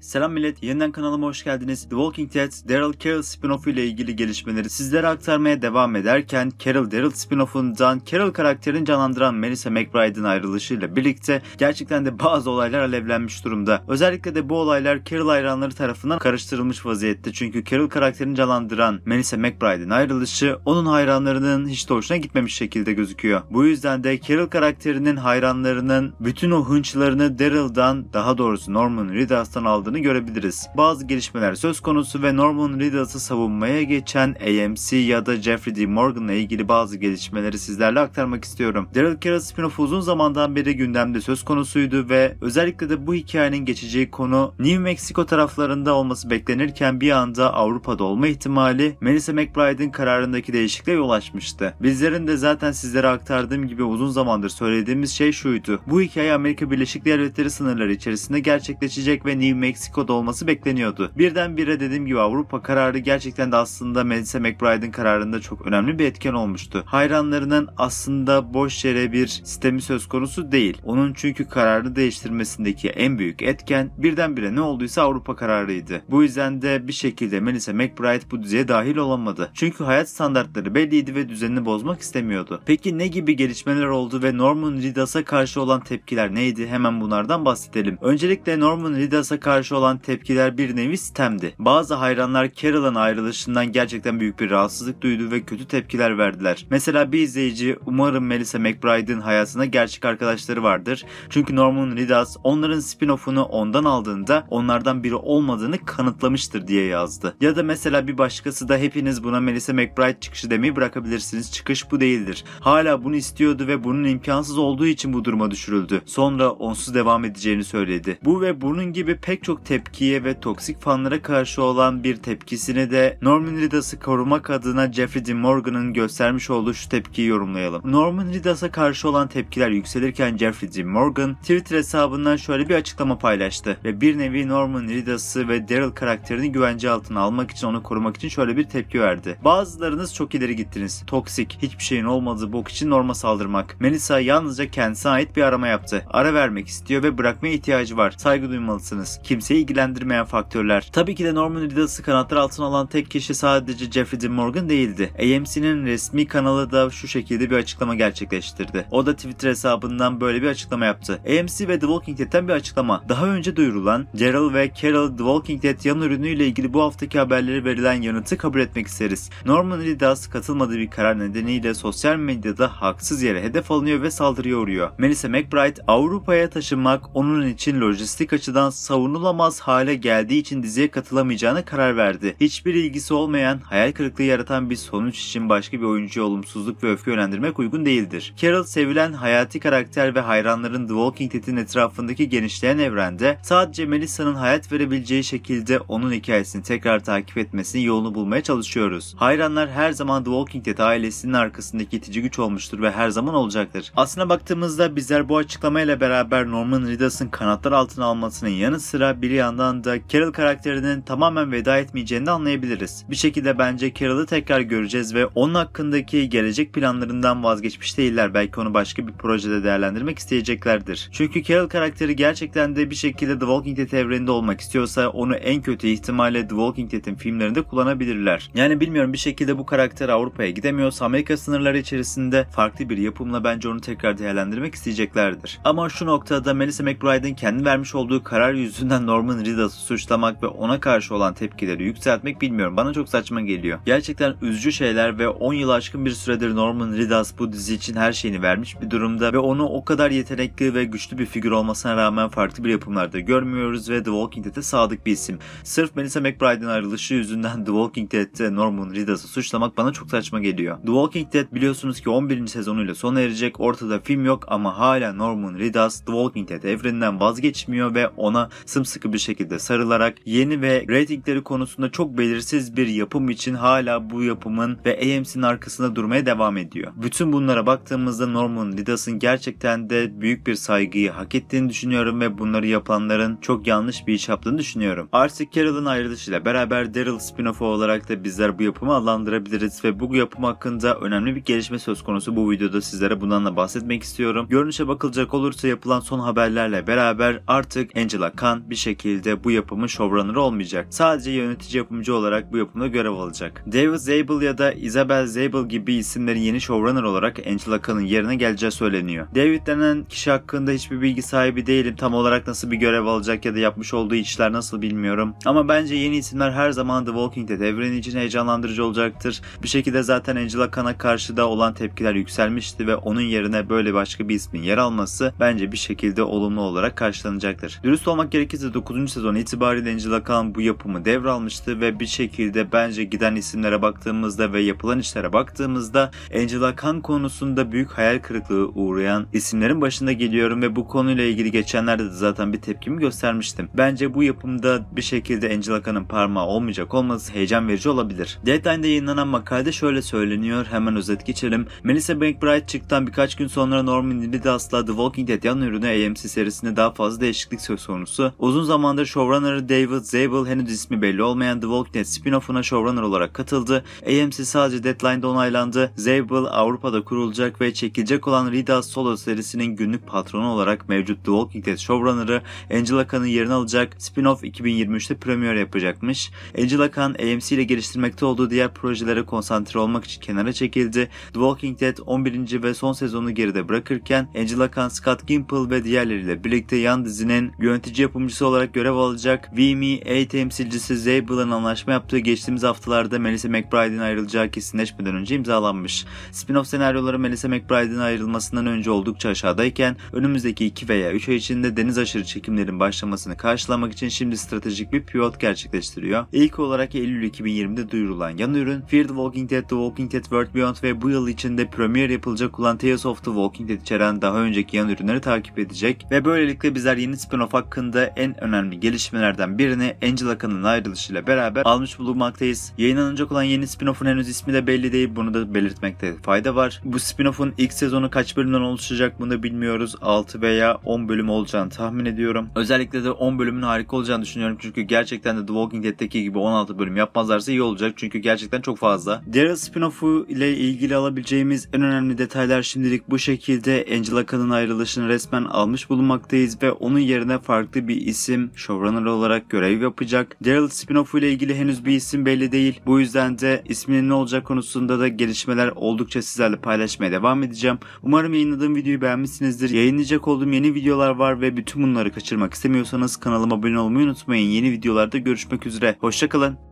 Selam millet, yeniden kanalıma hoş geldiniz. The Walking Dead, Daryl Carol spin-offu ile ilgili gelişmeleri sizlere aktarmaya devam ederken Carol Daryl spin-offundan Carol karakterini canlandıran Melissa McBride'ın ayrılışıyla birlikte gerçekten de bazı olaylar alevlenmiş durumda. Özellikle de bu olaylar Carol hayranları tarafından karıştırılmış vaziyette. Çünkü Carol karakterini canlandıran Melissa McBride'ın ayrılışı onun hayranlarının hiç de hoşuna gitmemiş şekilde gözüküyor. Bu yüzden de Carol karakterinin hayranlarının bütün o hınçlarını Daryl'dan daha doğrusu Norman Reedus'tan aldığı aldığını görebiliriz. Bazı gelişmeler söz konusu ve Norman Reedus'ı savunmaya geçen AMC ya da Jeffrey D. Morgan'la ilgili bazı gelişmeleri sizlerle aktarmak istiyorum. Daryl Carroll spin-off uzun zamandan beri gündemde söz konusuydu ve özellikle de bu hikayenin geçeceği konu New Mexico taraflarında olması beklenirken bir anda Avrupa'da olma ihtimali Melissa McBride'in kararındaki değişikliğe yol açmıştı. Bizlerin de zaten sizlere aktardığım gibi uzun zamandır söylediğimiz şey şuydu. Bu hikaye Amerika Birleşik Devletleri sınırları içerisinde gerçekleşecek ve New Mexico Meksiko'da olması bekleniyordu. Birdenbire dediğim gibi Avrupa kararı gerçekten de aslında Melissa McBride'ın kararında çok önemli bir etken olmuştu. Hayranlarının aslında boş yere bir sistemi söz konusu değil. Onun çünkü kararını değiştirmesindeki en büyük etken birdenbire ne olduysa Avrupa kararıydı. Bu yüzden de bir şekilde Melissa McBride bu düzeye dahil olamadı. Çünkü hayat standartları belliydi ve düzenini bozmak istemiyordu. Peki ne gibi gelişmeler oldu ve Norman Ridas'a karşı olan tepkiler neydi? Hemen bunlardan bahsedelim. Öncelikle Norman Ridas'a karşı karşı olan tepkiler bir nevi sistemdi. Bazı hayranlar Carol'ın ayrılışından gerçekten büyük bir rahatsızlık duydu ve kötü tepkiler verdiler. Mesela bir izleyici umarım Melissa McBride'ın hayatında gerçek arkadaşları vardır. Çünkü Norman Reedus onların spin-off'unu ondan aldığında onlardan biri olmadığını kanıtlamıştır diye yazdı. Ya da mesela bir başkası da hepiniz buna Melissa McBride çıkışı demeyi bırakabilirsiniz. Çıkış bu değildir. Hala bunu istiyordu ve bunun imkansız olduğu için bu duruma düşürüldü. Sonra onsuz devam edeceğini söyledi. Bu ve bunun gibi pek çok birçok tepkiye ve toksik fanlara karşı olan bir tepkisini de Norman Reedus'ı korumak adına Jeffrey Dean Morgan'ın göstermiş olduğu şu tepkiyi yorumlayalım. Norman Reedus'a karşı olan tepkiler yükselirken Jeffrey Dean Morgan Twitter hesabından şöyle bir açıklama paylaştı ve bir nevi Norman Reedus'ı ve Daryl karakterini güvence altına almak için onu korumak için şöyle bir tepki verdi. Bazılarınız çok ileri gittiniz. Toksik, hiçbir şeyin olmadığı bok için norma saldırmak. Melissa yalnızca kendisine ait bir arama yaptı. Ara vermek istiyor ve bırakmaya ihtiyacı var. Saygı duymalısınız. Kimse kimseyi ilgilendirmeyen faktörler. Tabii ki de Norman Reedus'ı kanatlar altına alan tek kişi sadece Jeffrey Dean Morgan değildi. AMC'nin resmi kanalı da şu şekilde bir açıklama gerçekleştirdi. O da Twitter hesabından böyle bir açıklama yaptı. AMC ve The Walking Dead'ten bir açıklama. Daha önce duyurulan Gerald ve Carol The Walking Dead yan ürünüyle ilgili bu haftaki haberlere verilen yanıtı kabul etmek isteriz. Norman Reedus katılmadığı bir karar nedeniyle sosyal medyada haksız yere hedef alınıyor ve saldırıya uğruyor. Melissa McBride Avrupa'ya taşınmak onun için lojistik açıdan savunulamaz yapamaz hale geldiği için diziye katılamayacağına karar verdi. Hiçbir ilgisi olmayan, hayal kırıklığı yaratan bir sonuç için başka bir oyuncuya olumsuzluk ve öfke yönlendirmek uygun değildir. Carol sevilen hayati karakter ve hayranların The Walking Dead'in etrafındaki genişleyen evrende sadece Melissa'nın hayat verebileceği şekilde onun hikayesini tekrar takip etmesini yolunu bulmaya çalışıyoruz. Hayranlar her zaman The Walking Dead ailesinin arkasındaki itici güç olmuştur ve her zaman olacaktır. Aslına baktığımızda bizler bu açıklamayla beraber Norman Reedus'ın kanatlar altına almasının yanı sıra bir bir yandan da Carol karakterinin tamamen veda etmeyeceğini anlayabiliriz. Bir şekilde bence Carol'ı tekrar göreceğiz ve onun hakkındaki gelecek planlarından vazgeçmiş değiller. Belki onu başka bir projede değerlendirmek isteyeceklerdir. Çünkü Carol karakteri gerçekten de bir şekilde The Walking Dead evreninde olmak istiyorsa onu en kötü ihtimalle The Walking Dead'in filmlerinde kullanabilirler. Yani bilmiyorum bir şekilde bu karakter Avrupa'ya gidemiyorsa Amerika sınırları içerisinde farklı bir yapımla bence onu tekrar değerlendirmek isteyeceklerdir. Ama şu noktada Melissa McBride'ın kendi vermiş olduğu karar yüzünden Norman Reedus'u suçlamak ve ona karşı olan tepkileri yükseltmek bilmiyorum. Bana çok saçma geliyor. Gerçekten üzücü şeyler ve 10 yıl aşkın bir süredir Norman Reedus bu dizi için her şeyini vermiş bir durumda ve onu o kadar yetenekli ve güçlü bir figür olmasına rağmen farklı bir yapımlarda görmüyoruz ve The Walking Dead'e sadık bir isim. Sırf Melissa McBride'ın ayrılışı yüzünden The Walking Dead'te Norman Reedus'u suçlamak bana çok saçma geliyor. The Walking Dead biliyorsunuz ki 11. sezonuyla sona erecek. Ortada film yok ama hala Norman Reedus The Walking Dead evreninden vazgeçmiyor ve ona sımsıkı sımsıkı bir şekilde sarılarak yeni ve reytingleri konusunda çok belirsiz bir yapım için hala bu yapımın ve AMC'nin arkasında durmaya devam ediyor. Bütün bunlara baktığımızda Norman Lidas'ın gerçekten de büyük bir saygıyı hak ettiğini düşünüyorum ve bunları yapanların çok yanlış bir iş yaptığını düşünüyorum. Artık Carol'ın ayrılışıyla beraber Daryl spin-off'u olarak da bizler bu yapımı adlandırabiliriz ve bu yapım hakkında önemli bir gelişme söz konusu bu videoda sizlere bundan da bahsetmek istiyorum. Görünüşe bakılacak olursa yapılan son haberlerle beraber artık Angela Khan bir şey şekilde bu yapımın showrunner olmayacak. Sadece yönetici yapımcı olarak bu yapımda görev alacak. David Zabel ya da Isabel Zabel gibi isimlerin yeni showrunner olarak Angela Kahn'ın yerine geleceği söyleniyor. David denen kişi hakkında hiçbir bilgi sahibi değilim. Tam olarak nasıl bir görev alacak ya da yapmış olduğu işler nasıl bilmiyorum. Ama bence yeni isimler her zaman The Walking Dead evreni için heyecanlandırıcı olacaktır. Bir şekilde zaten Angela Kahn'a karşı da olan tepkiler yükselmişti ve onun yerine böyle başka bir ismin yer alması bence bir şekilde olumlu olarak karşılanacaktır. Dürüst olmak gerekirse 9. sezon itibariyle Angela Khan bu yapımı devralmıştı ve bir şekilde bence giden isimlere baktığımızda ve yapılan işlere baktığımızda Angela Khan konusunda büyük hayal kırıklığı uğrayan isimlerin başında geliyorum ve bu konuyla ilgili geçenlerde de zaten bir tepkimi göstermiştim. Bence bu yapımda bir şekilde Angela Khan'ın parmağı olmayacak olması heyecan verici olabilir. Deadline'de yayınlanan makalede şöyle söyleniyor hemen özet geçelim. Melissa McBride çıktıktan birkaç gün sonra Norman Reedus'la The Walking Dead yan ürünü AMC serisinde daha fazla değişiklik söz konusu. Uzun zamandır showrunner'ı David Zabel henüz ismi belli olmayan The Walking Dead spin-off'una showrunner olarak katıldı. AMC sadece Deadline'da onaylandı. Zabel Avrupa'da kurulacak ve çekilecek olan Rita Solo serisinin günlük patronu olarak mevcut The Walking Dead showrunner'ı Angela Khan'ın yerini alacak. Spin-off 2023'te premier yapacakmış. Angela Khan AMC ile geliştirmekte olduğu diğer projelere konsantre olmak için kenara çekildi. The Walking Dead 11. ve son sezonu geride bırakırken Angela Khan, Scott Gimple ve diğerleriyle birlikte yan dizinin yönetici yapımcısı olarak olarak görev alacak VMA temsilcisi Zabel'ın anlaşma yaptığı geçtiğimiz haftalarda Melissa McBride'in ayrılacağı kesinleşmeden önce imzalanmış. Spin-off senaryoları Melissa McBride'in ayrılmasından önce oldukça aşağıdayken önümüzdeki 2 veya 3 ay içinde deniz aşırı çekimlerin başlamasını karşılamak için şimdi stratejik bir pivot gerçekleştiriyor. İlk olarak Eylül 2020'de duyurulan yan ürün Fear the Walking Dead, The Walking Dead World Beyond ve bu yıl içinde premier yapılacak olan Tales of the Walking Dead içeren daha önceki yan ürünleri takip edecek ve böylelikle bizler yeni spin-off hakkında en önemli gelişmelerden birini Angela Khan'ın ayrılışıyla beraber almış bulunmaktayız. Yayınlanacak olan yeni spin-off'un henüz ismi de belli değil. Bunu da belirtmekte fayda var. Bu spin-off'un ilk sezonu kaç bölümden oluşacak bunu bilmiyoruz. 6 veya 10 bölüm olacağını tahmin ediyorum. Özellikle de 10 bölümün harika olacağını düşünüyorum. Çünkü gerçekten de The Walking Dead'teki gibi 16 bölüm yapmazlarsa iyi olacak. Çünkü gerçekten çok fazla. Daryl spin-off'u ile ilgili alabileceğimiz en önemli detaylar şimdilik bu şekilde. Angela Khan'ın ayrılışını resmen almış bulunmaktayız ve onun yerine farklı bir isim isim showrunner olarak görev yapacak. Daryl spin-off ile ilgili henüz bir isim belli değil. Bu yüzden de isminin ne olacak konusunda da gelişmeler oldukça sizlerle paylaşmaya devam edeceğim. Umarım yayınladığım videoyu beğenmişsinizdir. Yayınlayacak olduğum yeni videolar var ve bütün bunları kaçırmak istemiyorsanız kanalıma abone olmayı unutmayın. Yeni videolarda görüşmek üzere. Hoşçakalın.